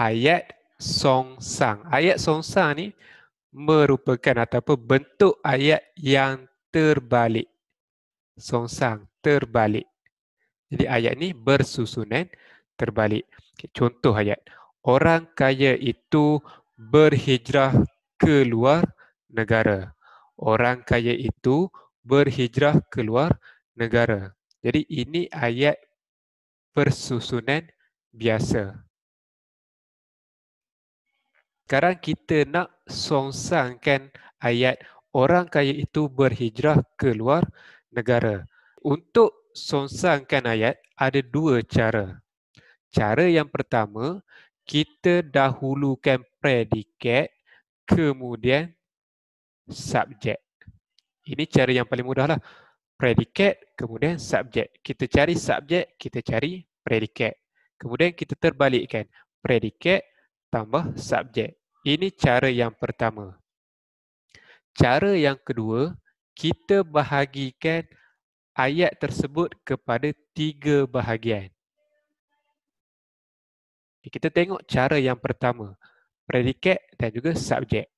ayat song sang. Ayat song sang ni merupakan ataupun bentuk ayat yang terbalik. Song sang terbalik. Jadi ayat ni bersusunan terbalik. Okay, contoh ayat. Orang kaya itu berhijrah ke luar negara. Orang kaya itu berhijrah ke luar negara. Jadi ini ayat persusunan biasa. Sekarang kita nak songsangkan ayat orang kaya itu berhijrah ke luar negara. Untuk songsangkan ayat ada dua cara. Cara yang pertama, kita dahulukan predikat kemudian subjek. Ini cara yang paling mudah lah. Predikat kemudian subjek. Kita cari subjek, kita cari predikat. Kemudian kita terbalikkan. Predikat tambah subjek. Ini cara yang pertama. Cara yang kedua, kita bahagikan ayat tersebut kepada tiga bahagian. Kita tengok cara yang pertama, predikat dan juga subjek.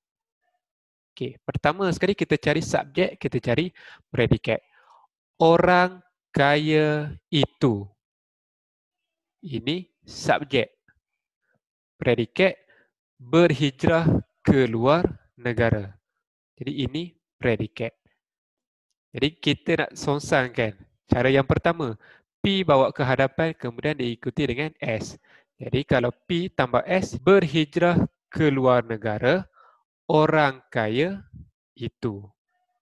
Okay, pertama sekali kita cari subjek, kita cari predikat. Orang kaya itu. Ini subjek. Predikat berhijrah ke luar negara. Jadi ini predikat. Jadi kita nak sonsangkan Cara yang pertama, P bawa ke hadapan kemudian diikuti dengan S. Jadi kalau P tambah S, berhijrah ke luar negara, orang kaya itu.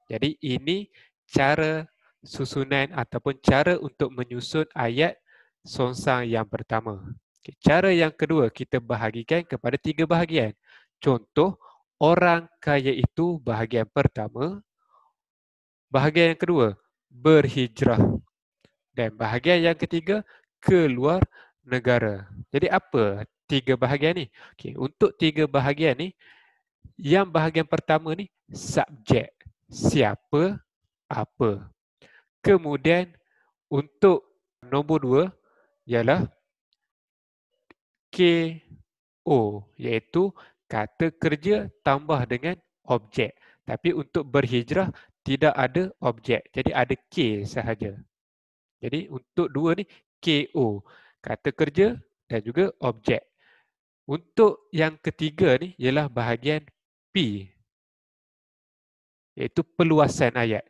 Jadi ini cara susunan ataupun cara untuk menyusun ayat sonsang yang pertama. Okay, cara yang kedua kita bahagikan kepada tiga bahagian. Contoh, orang kaya itu bahagian pertama. Bahagian yang kedua, berhijrah. Dan bahagian yang ketiga, keluar negara. Jadi apa tiga bahagian ni? Okay, untuk tiga bahagian ni, yang bahagian pertama ni, subjek. Siapa, apa. Kemudian untuk nombor dua ialah KO iaitu kata kerja tambah dengan objek. Tapi untuk berhijrah tidak ada objek. Jadi ada K sahaja. Jadi untuk dua ni KO kata kerja dan juga objek. Untuk yang ketiga ni ialah bahagian P iaitu peluasan ayat.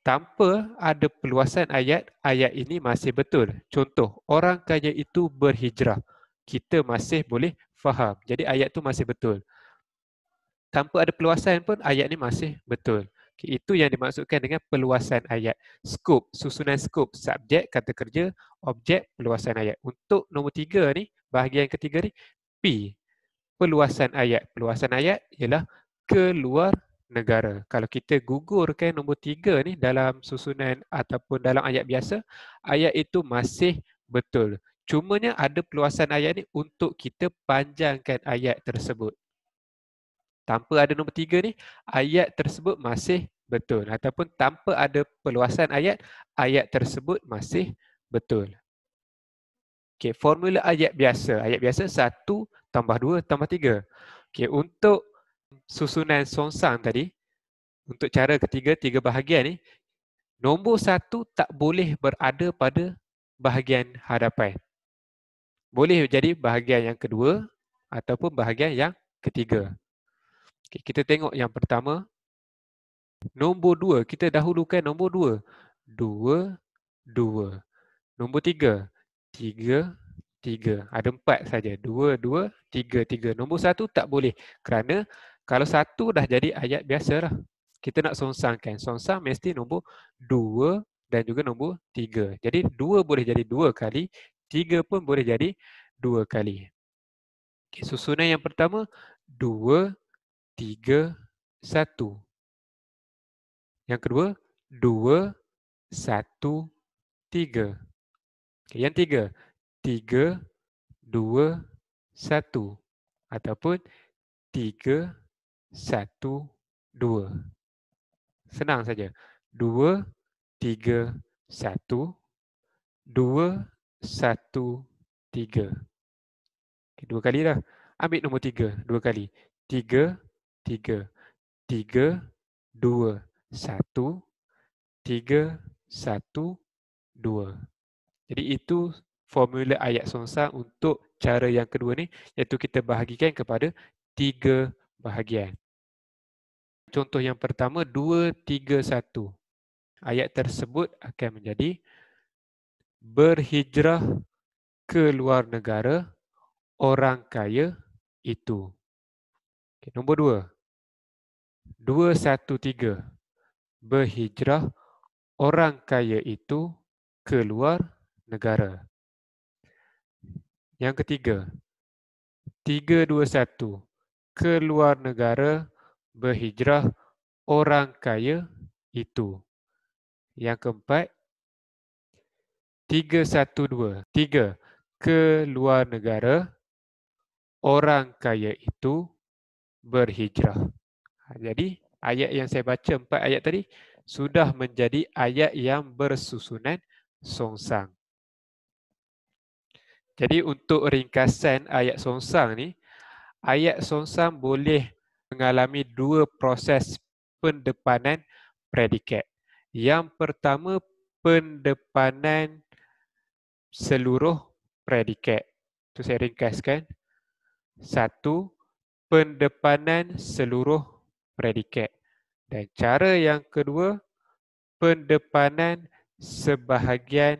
Tanpa ada peluasan ayat, ayat ini masih betul. Contoh, orang kaya itu berhijrah kita masih boleh faham. Jadi ayat tu masih betul. Tanpa ada peluasan pun ayat ni masih betul. Okay, itu yang dimaksudkan dengan peluasan ayat. Scope, susunan scope, subjek, kata kerja, objek, peluasan ayat. Untuk nombor tiga ni, bahagian ketiga ni, P. Peluasan ayat. Peluasan ayat ialah keluar negara. Kalau kita gugurkan nombor tiga ni dalam susunan ataupun dalam ayat biasa, ayat itu masih betul. Cumanya ada peluasan ayat ni untuk kita panjangkan ayat tersebut. Tanpa ada nombor tiga ni, ayat tersebut masih betul. Ataupun tanpa ada peluasan ayat, ayat tersebut masih betul. Okay, formula ayat biasa. Ayat biasa satu tambah dua tambah tiga. Okay, untuk susunan songsang tadi, untuk cara ketiga, tiga bahagian ni, nombor satu tak boleh berada pada bahagian hadapan boleh jadi bahagian yang kedua ataupun bahagian yang ketiga. Okay, kita tengok yang pertama. Nombor dua, kita dahulukan nombor dua. Dua, dua. Nombor tiga, tiga, tiga. Ada empat saja. Dua, dua, tiga, tiga. Nombor satu tak boleh kerana kalau satu dah jadi ayat biasa lah. Kita nak songsangkan. Songsang mesti nombor dua dan juga nombor tiga. Jadi dua boleh jadi dua kali, Tiga pun boleh jadi dua kali. Okay, susunan yang pertama, dua, tiga, satu. Yang kedua, dua, satu, tiga. Okay, yang tiga, tiga, dua, satu. Ataupun tiga, satu, dua. Senang saja. Dua, tiga, satu. Dua, satu, tiga. Okay, dua kali dah. Ambil nombor tiga, dua kali. Tiga, tiga. Tiga, dua, satu. Tiga, satu, dua. Jadi itu formula ayat songsang untuk cara yang kedua ni, iaitu kita bahagikan kepada tiga bahagian. Contoh yang pertama, dua, tiga, satu. Ayat tersebut akan menjadi berhijrah ke luar negara orang kaya itu. Okay, nombor dua. Dua satu tiga. Berhijrah orang kaya itu ke luar negara. Yang ketiga. Tiga dua satu. Ke luar negara berhijrah orang kaya itu. Yang keempat. 312. Tiga, ke luar negara, orang kaya itu berhijrah. Ha, jadi, ayat yang saya baca, empat ayat tadi, sudah menjadi ayat yang bersusunan songsang. Jadi untuk ringkasan ayat songsang ni, ayat songsang boleh mengalami dua proses pendepanan predikat. Yang pertama pendepanan seluruh predikat. Tu saya ringkaskan. Satu, pendepanan seluruh predikat. Dan cara yang kedua, pendepanan sebahagian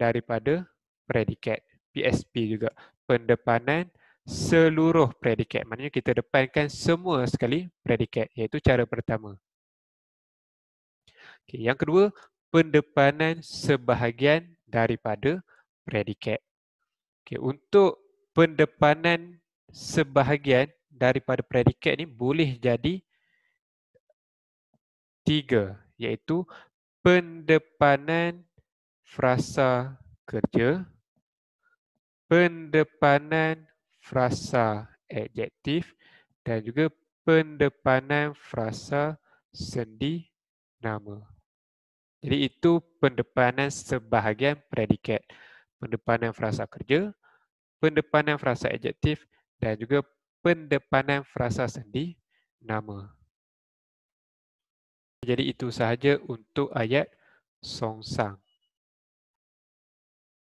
daripada predikat. PSP juga. Pendepanan seluruh predikat. Maknanya kita depankan semua sekali predikat. Iaitu cara pertama. Okay, yang kedua, pendepanan sebahagian daripada predikat predikat. Okay, untuk pendepanan sebahagian daripada predikat ni boleh jadi tiga iaitu pendepanan frasa kerja, pendepanan frasa adjektif dan juga pendepanan frasa sendi nama. Jadi itu pendepanan sebahagian predikat pendepanan frasa kerja, pendepanan frasa adjektif dan juga pendepanan frasa sendi nama. Jadi itu sahaja untuk ayat songsang.